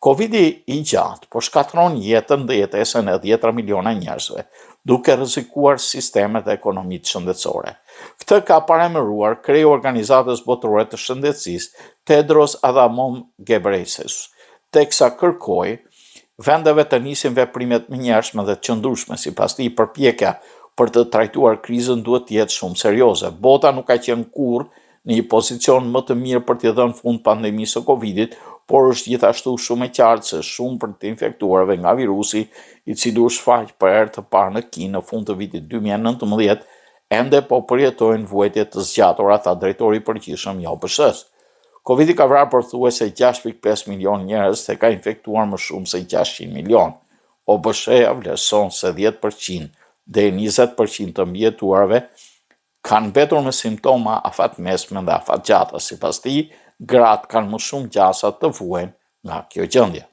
Covid-i i gjatë po shkatron jetën dhe jetesën e djetra miliona njërzve, duke rëzikuar sistemet e ekonomit shëndetsore. Këtë ka paremëruar krej organizatës botërore të shëndetsis, Tedros Adamon Gebrejsis, teksa kësa kërkoj vendeve të nisin veprimet më njërshme dhe të qëndushme, si pas të i përpjekja për të trajtuar krizën duhet jetë shumë serioze. Bota nuk ka qenë kur në një pozicion më të mirë për të dhënë fund pandemisë së Covidit, por është gjithashtu shumë e qartë se shumë për të infektuarve nga virusi, i cili u shfaq për herë të parë në Kinë në fund të vitit 2019, ende po përjetojnë vuajtje të zgjatura tha drejtori i përgjithshëm i OPS-s. Covidi ka vrarë për thue se 6.5 milion njerëz se ka infektuar më shumë se 600 milion. O ja e avleson se 10% dhe 20% të mjetuarve kanë betur me simptoma afat mesme dhe afat gjata, si pas ti, gratë kanë më shumë gjasa të vuen nga kjo gjëndje.